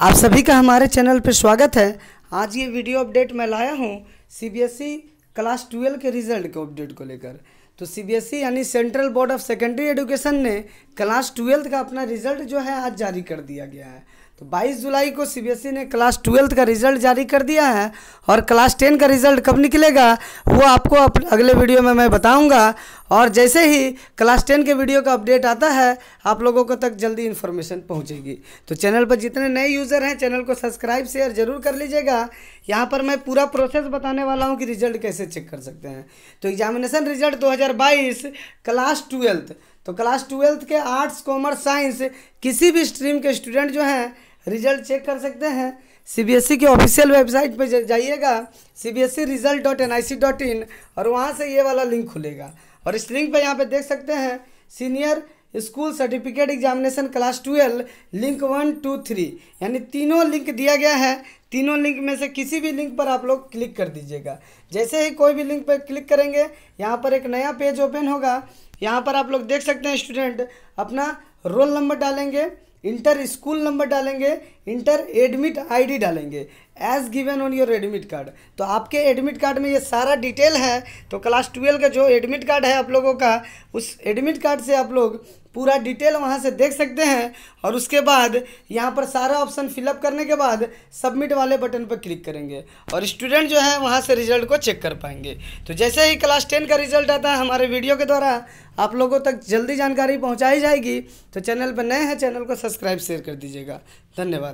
आप सभी का हमारे चैनल पर स्वागत है आज ये वीडियो अपडेट मैं लाया हूँ सीबीएसई e क्लास ट्वेल्व के रिजल्ट के अपडेट को लेकर तो सीबीएसई e यानी central board of secondary education ने क्लास ट्वेल्थ का अपना रिजल्ट जो है आज जारी कर दिया गया है तो 22 जुलाई को सीबीएसई e ने क्लास ट्वेल्थ का रिजल्ट जारी कर दिया है और क्लास टेन का रिजल्ट कब निकलेगा वो आपको अप, अगले वीडियो में मैं बताऊंगा और जैसे ही क्लास टेन के वीडियो का अपडेट आता है आप लोगों को तक जल्दी इन्फॉर्मेशन पहुंचेगी तो चैनल पर जितने नए यूज़र हैं चैनल को सब्सक्राइब शेयर ज़रूर कर लीजिएगा यहाँ पर मैं पूरा प्रोसेस बताने वाला हूँ कि रिजल्ट कैसे चेक कर सकते हैं तो एग्जामिनेसन रिजल्ट दो क्लास ट्वेल्थ तो क्लास ट्वेल्थ के आर्ट्स कॉमर्स साइंस किसी भी स्ट्रीम के स्टूडेंट जो हैं रिजल्ट चेक कर सकते हैं सीबीएसई के ऑफिशियल वेबसाइट पर जाइएगा C B S E result dot N I C dot in और वहाँ से ये वाला लिंक खुलेगा और इस लिंक पर यहाँ पर देख सकते हैं senior school certificate examination class twelve link one two three यानी तीनों लिंक दिया गया है तीनों लिंक में से किसी भी लिंक पर आप लोग क्लिक कर दीजिएगा जैसे ही कोई भी लिंक पर क्लिक करेंगे यहाँ पर एक नया पेज ओपन होगा यहाँ पर आप लोग देख सकते हैं स्टूडेंट अपना रोल नंबर डालेंगे इंटर स्कूल नंबर डालेंगे इंटर एडमिट आईडी डालेंगे as given on your admit card तो आपके एडमिट कार्ड में ये सारा डिटेल है तो क्लास ट्वेल्व का जो एडमिट कार्ड है आप लोगों का उस एडमिट कार्ड से आप लोग पूरा डिटेल वहाँ से देख सकते हैं और उसके बाद यहाँ पर सारा ऑप्शन फिलअप करने के बाद सबमिट वाले बटन पर क्लिक करेंगे और स्टूडेंट जो है वहाँ से रिजल्ट को चेक कर पाएंगे तो जैसे ही क्लास टेन का रिजल्ट आता है हमारे वीडियो के द्वारा आप लोगों तक जल्दी जानकारी पहुँचाई जाएगी तो चैनल पर नए हैं चैनल को सब्सक्राइब शेयर कर दीजिएगा धन्यवाद